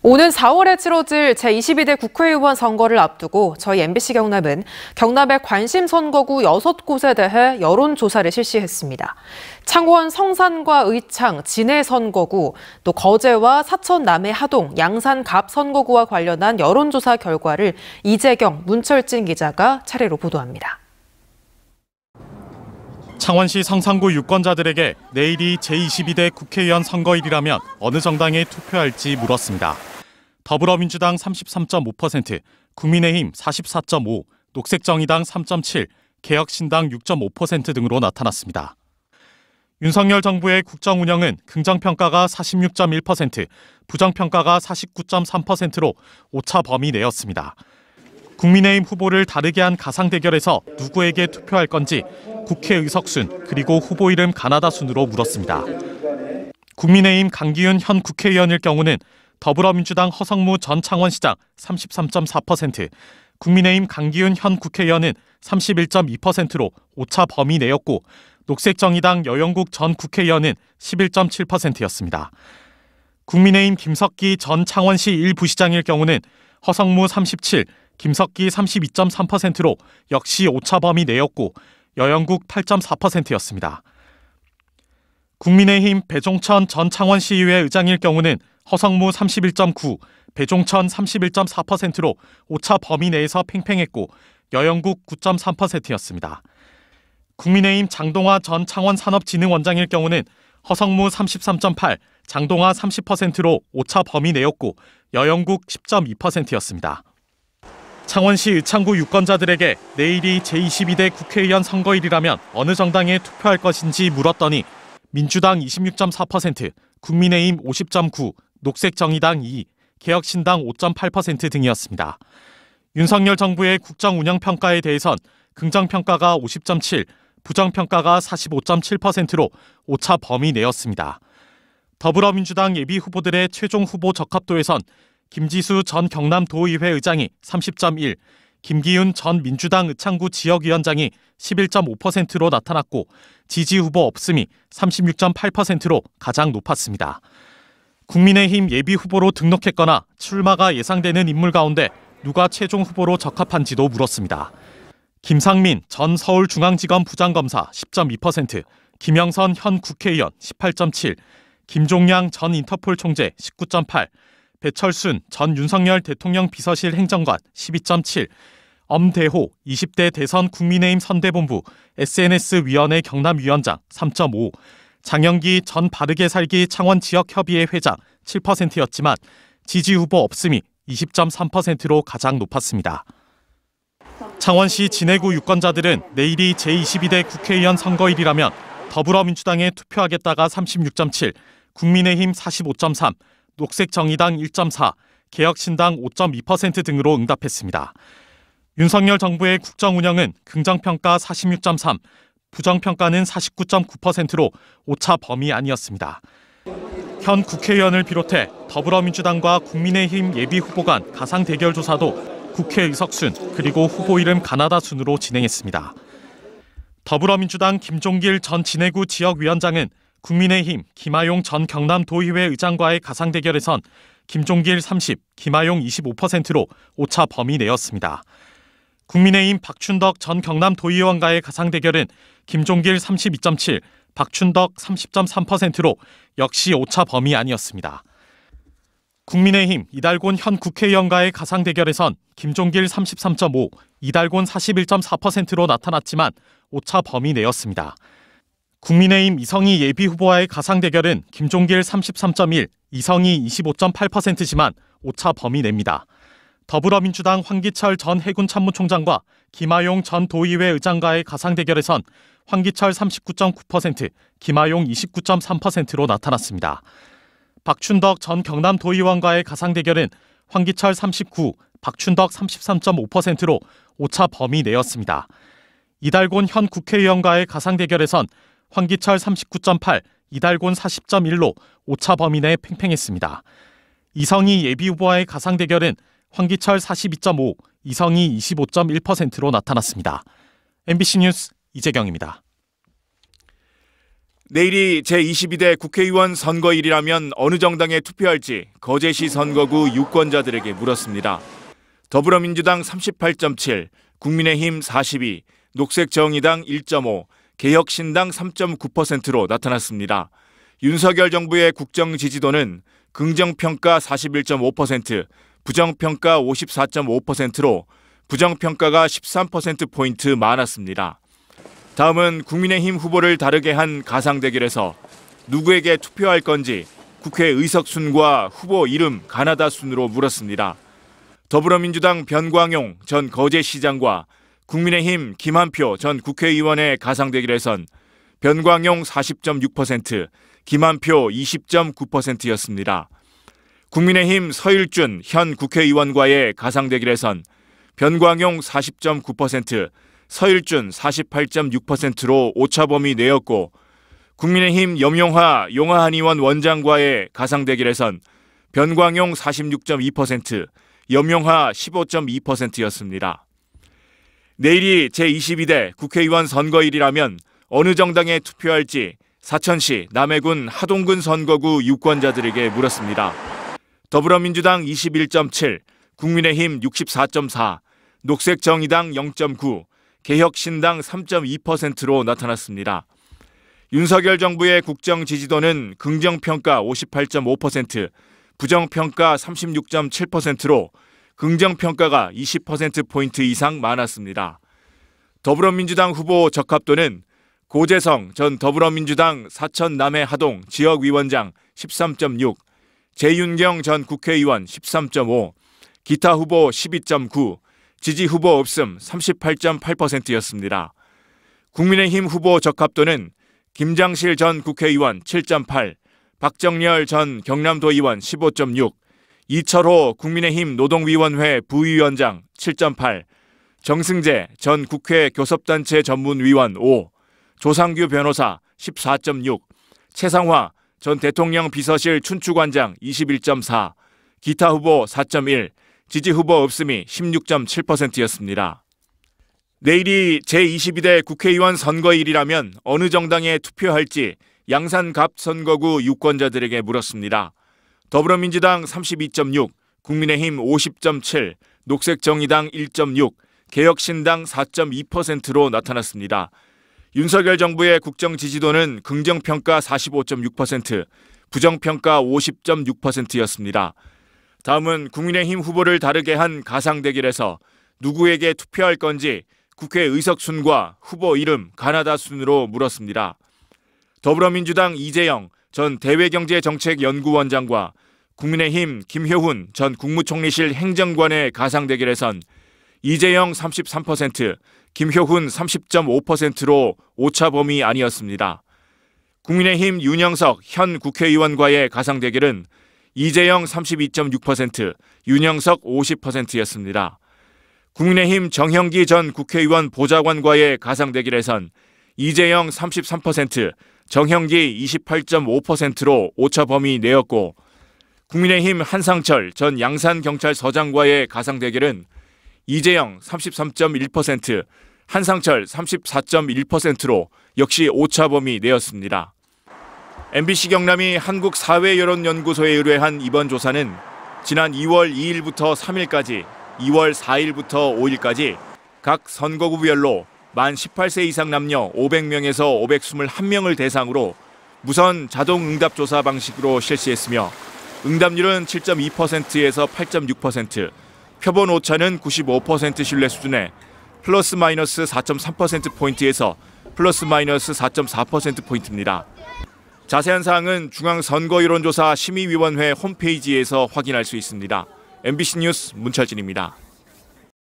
오는 4월에 치러질 제22대 국회의원 선거를 앞두고 저희 MBC 경남은 경남의 관심 선거구 6곳에 대해 여론조사를 실시했습니다. 창원 성산과 의창, 진해 선거구, 또 거제와 사천 남해 하동, 양산 갑 선거구와 관련한 여론조사 결과를 이재경, 문철진 기자가 차례로 보도합니다. 창원시 상산구 유권자들에게 내일이 제22대 국회의원 선거일이라면 어느 정당에 투표할지 물었습니다. 더불어민주당 33.5%, 국민의힘 44.5, 녹색정의당 3.7, 개혁신당 6.5% 등으로 나타났습니다. 윤석열 정부의 국정 운영은 긍정평가가 46.1%, 부정평가가 49.3%로 오차 범위 내였습니다. 국민의힘 후보를 다르게 한 가상 대결에서 누구에게 투표할 건지 국회 의석순 그리고 후보 이름 가나다 순으로 물었습니다. 국민의힘 강기윤 현 국회의원일 경우는 더불어민주당 허성무 전 창원시장 33.4%, 국민의힘 강기윤 현 국회의원은 31.2%로 오차 범위 내였고 녹색정의당 여영국 전 국회의원은 11.7%였습니다. 국민의힘 김석기 전 창원시 1부시장일 경우는 허성무 37, 김석기 32.3%로 역시 오차범위 내였고 여영국 8.4%였습니다. 국민의힘 배종천 전 창원시의회 의장일 경우는 허성무 31.9, 배종천 31.4%로 오차 범위 내에서 팽팽했고 여영국 9.3%였습니다. 국민의힘 장동화 전 창원산업진흥원장일 경우는 허성무 33.8, 장동화 30%로 오차 범위 내였고 여영국 10.2%였습니다. 창원시 의창구 유권자들에게 내일이 제22대 국회의원 선거일이라면 어느 정당에 투표할 것인지 물었더니 민주당 26.4%, 국민의힘 50.9, 녹색정의당 2, 개혁신당 5.8% 등이었습니다. 윤석열 정부의 국정 운영 평가에 대해선 긍정 평가가 50.7, 부정 평가가 45.7%로 오차 범위 내였습니다. 더불어민주당 예비 후보들의 최종 후보 적합도에선 김지수 전 경남도의회 의장이 30.1, 김기윤 전 민주당 의창구 지역위원장이 11.5%로 나타났고 지지 후보 없음이 36.8%로 가장 높았습니다. 국민의힘 예비 후보로 등록했거나 출마가 예상되는 인물 가운데 누가 최종 후보로 적합한지도 물었습니다. 김상민 전 서울중앙지검 부장검사 10.2%, 김영선 현 국회의원 18.7, 김종량 전 인터폴 총재 19.8, 배철순 전 윤석열 대통령 비서실 행정관 12.7, 엄대호 20대 대선 국민의힘 선대본부 SNS 위원회 경남위원장 3.5, 장영기 전 바르게 살기 창원 지역협의회 회장 7%였지만 지지 후보 없음이 20.3%로 가장 높았습니다. 창원시 진해구 유권자들은 내일이 제22대 국회의원 선거일이라면 더불어민주당에 투표하겠다가 36.7, 국민의힘 45.3, 녹색정의당 1.4, 개혁신당 5.2% 등으로 응답했습니다. 윤석열 정부의 국정 운영은 긍정평가 46.3, 부정평가는 49.9%로 오차 범위 아니었습니다. 현 국회의원을 비롯해 더불어민주당과 국민의힘 예비 후보 간 가상 대결 조사도 국회 의석순 그리고 후보 이름 가나다 순으로 진행했습니다. 더불어민주당 김종길 전 진해구 지역위원장은 국민의힘 김아용 전 경남도의회 의장과의 가상 대결에선 김종길 30, 김아용 25%로 오차 범위 내였습니다. 국민의힘 박춘덕 전 경남도의원과의 가상 대결은 김종길 32.7, 박춘덕 30.3%로 역시 오차 범위 아니었습니다. 국민의힘 이달곤 현 국회의원과의 가상 대결에선 김종길 33.5, 이달곤 41.4%로 나타났지만 오차 범위 내였습니다. 국민의힘 이성희 예비후보와의 가상대결은 김종길 33.1, 이성희 25.8%지만 오차 범위 냅니다. 더불어민주당 황기철 전 해군 참모총장과 김아용 전 도의회 의장과의 가상대결에선 황기철 39.9%, 김아용 29.3%로 나타났습니다. 박춘덕 전 경남도의원과의 가상대결은 황기철 39, 박춘덕 33.5%로 오차 범위 내였습니다. 이달곤 현 국회의원과의 가상대결에선 황기철 39.8, 이달곤 40.1로 5차 범위 내에 팽팽했습니다. 이성희 예비후보와의 가상 대결은 황기철 42.5, 이성희 25.1%로 나타났습니다. MBC 뉴스 이재경입니다. 내일이 제22대 국회의원 선거일이라면 어느 정당에 투표할지 거제시 선거구 유권자들에게 물었습니다. 더불어민주당 38.7, 국민의힘 42, 녹색정의당 1.5, 개혁신당 3.9%로 나타났습니다. 윤석열 정부의 국정 지지도는 긍정평가 41.5%, 부정평가 54.5%로 부정평가가 13%포인트 많았습니다. 다음은 국민의힘 후보를 다르게 한 가상대결에서 누구에게 투표할 건지 국회 의석순과 후보 이름 가나다 순으로 물었습니다. 더불어민주당 변광용 전 거제시장과 국민의힘 김한표 전 국회의원의 가상대결에선 변광용 40.6%, 김한표 20.9%였습니다. 국민의힘 서일준 현 국회의원과의 가상대결에선 변광용 40.9%, 서일준 48.6%로 오차범위 내였고 국민의힘 염용화 용화한의원 원장과의 가상대결에선 변광용 46.2%, 염용화 15.2%였습니다. 내일이 제22대 국회의원 선거일이라면 어느 정당에 투표할지 사천시 남해군 하동군 선거구 유권자들에게 물었습니다. 더불어민주당 21.7, 국민의힘 64.4, 녹색정의당 0.9, 개혁신당 3.2%로 나타났습니다. 윤석열 정부의 국정 지지도는 긍정평가 58.5%, 부정평가 36.7%로 긍정평가가 20%포인트 이상 많았습니다. 더불어민주당 후보 적합도는 고재성 전 더불어민주당 사천 남해 하동 지역위원장 13.6, 재윤경 전 국회의원 13.5, 기타 후보 12.9, 지지 후보 없음 38.8%였습니다. 국민의힘 후보 적합도는 김장실 전 국회의원 7.8, 박정렬 전 경남도의원 15.6, 이철호 국민의힘 노동위원회 부위원장 7.8, 정승재 전 국회 교섭단체 전문위원 5, 조상규 변호사 14.6, 최상화 전 대통령 비서실 춘추관장 21.4, 기타 후보 4.1, 지지 후보 없음이 16.7%였습니다. 내일이 제22대 국회의원 선거일이라면 어느 정당에 투표할지 양산갑 선거구 유권자들에게 물었습니다. 더불어민주당 32.6, 국민의힘 50.7, 녹색정의당 1.6, 개혁신당 4.2%로 나타났습니다. 윤석열 정부의 국정 지지도는 긍정평가 45.6%, 부정평가 50.6%였습니다. 다음은 국민의힘 후보를 다르게 한 가상대결에서 누구에게 투표할 건지 국회 의석순과 후보 이름, 가나다 순으로 물었습니다. 더불어민주당 이재영, 전 대외경제정책연구원장과 국민의힘 김효훈 전 국무총리실 행정관의 가상 대결에선 이재영 33%, 김효훈 30.5%로 오차 범위 아니었습니다. 국민의힘 윤영석 현 국회의원과의 가상 대결은 이재영 32.6%, 윤영석 50%였습니다. 국민의힘 정형기 전 국회의원 보좌관과의 가상 대결에선 이재영 33%, 정형기 28.5%로 오차 범위 내였고 국민의힘 한상철 전 양산경찰서장과의 가상 대결은 이재영 33.1%, 한상철 34.1%로 역시 오차 범위 내였습니다. MBC 경남이 한국사회여론연구소에 의뢰한 이번 조사는 지난 2월 2일부터 3일까지, 2월 4일부터 5일까지 각 선거구별로 만 18세 이상 남녀 500명에서 521명을 대상으로 무선 자동 응답 조사 방식으로 실시했으며 응답률은 7.2%에서 8.6%, 표본 오차는 95% 신뢰 수준에 플러스 마이너스 4.3% 포인트에서 플러스 마이너스 4.4% 포인트입니다. 자세한 사항은 중앙선거여론조사 심의위원회 홈페이지에서 확인할 수 있습니다. MBC 뉴스 문철진입니다.